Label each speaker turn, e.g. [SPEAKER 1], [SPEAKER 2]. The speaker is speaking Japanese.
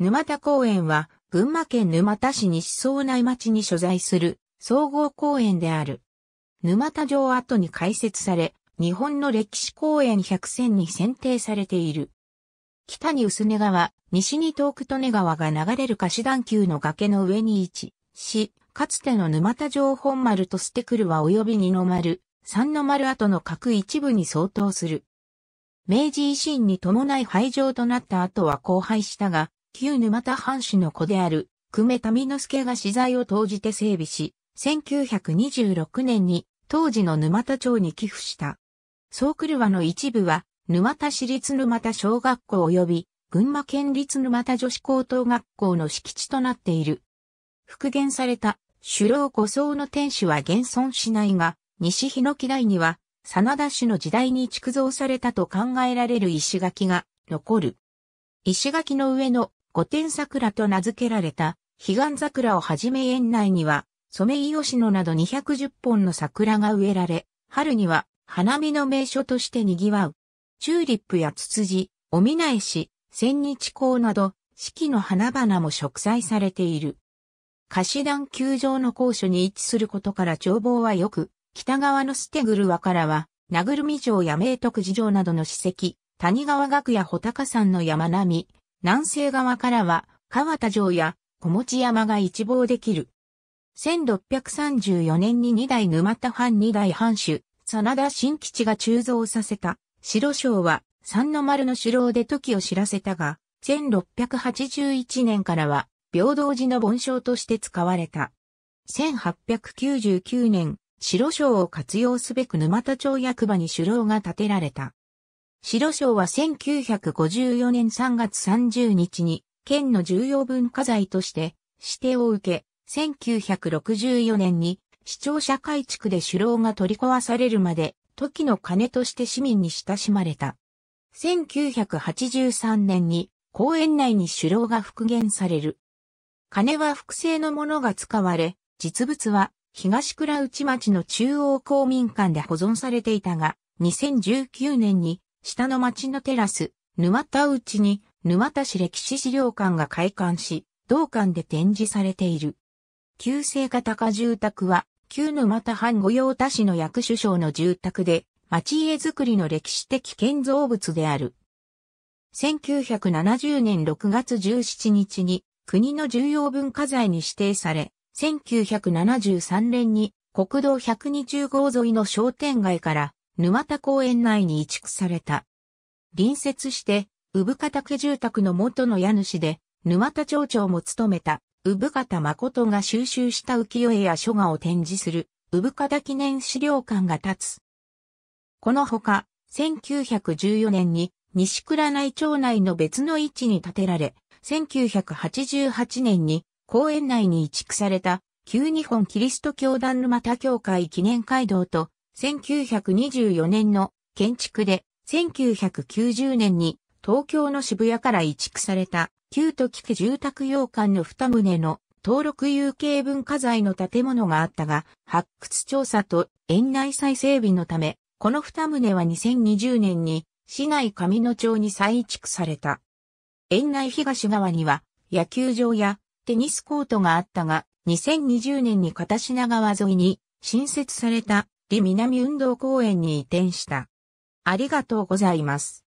[SPEAKER 1] 沼田公園は、群馬県沼田市西総内町に所在する総合公園である。沼田城跡に開設され、日本の歴史公園100選に選定されている。北に薄根川、西に遠く利根川が流れる貸し段丘の崖の上に位置し、かつての沼田城本丸と捨てくるは及び二の丸、三の丸跡の各一部に相当する。明治維新に伴い廃城となった後は荒廃したが、旧沼田藩士の子である、久米民之助が資材を投じて整備し、1926年に当時の沼田町に寄付した。総狂和の一部は、沼田市立沼田小学校及び、群馬県立沼田女子高等学校の敷地となっている。復元された、首老五層の天守は現存しないが、西日の木台には、真田氏の時代に築造されたと考えられる石垣が残る。石垣の上の御殿桜と名付けられた、彼岸桜をはじめ園内には、ソメイヨシノなど210本の桜が植えられ、春には花見の名所として賑わう。チューリップやツツジ、オミナエシ、千日紅など、四季の花々も植栽されている。菓子団球場の高所に位置することから眺望はよく、北側のステグルワからは、名ぐるみ城や明徳寺城などの史跡、谷川岳や穂高山の山並み、南西側からは川田城や小持山が一望できる。1634年に二代沼田藩二代藩主、真田新吉が鋳造させた、白章は三の丸の首楼で時を知らせたが、1681年からは平等寺の盆章として使われた。1899年、白章を活用すべく沼田町役場に首楼が建てられた。白章は1954年3月30日に、県の重要文化財として指定を受け、1964年に市庁舎改築で首楼が取り壊されるまで、時の鐘として市民に親しまれた。1983年に公園内に首楼が復元される。鐘は複製のものが使われ、実物は東倉内町の中央公民館で保存されていたが、2019年に下の町のテラス、沼田内に、沼田市歴史資料館が開館し、同館で展示されている。旧制型化住宅は、旧沼田藩御用田市の役首相の住宅で、町家づくりの歴史的建造物である。1970年6月17日に国の重要文化財に指定され、1973年に国道120号沿いの商店街から沼田公園内に移築された。隣接して、産方住宅の元の家主で、沼田町長も務めた、産方誠が収集した浮世絵や書画を展示する、産方記念資料館が立つ。このほか、1914年に西倉内町内の別の位置に建てられ、1988年に公園内に移築された旧日本キリスト教団沼田教会記念街道と1924年の建築で、1990年に東京の渋谷から移築された旧都菊住宅洋館の二棟の登録有形文化財の建物があったが、発掘調査と園内再整備のため、この二棟は2020年に市内上野町に再移築された。園内東側には野球場やテニスコートがあったが、2020年に片品川沿いに新設された里南運動公園に移転した。ありがとうございます。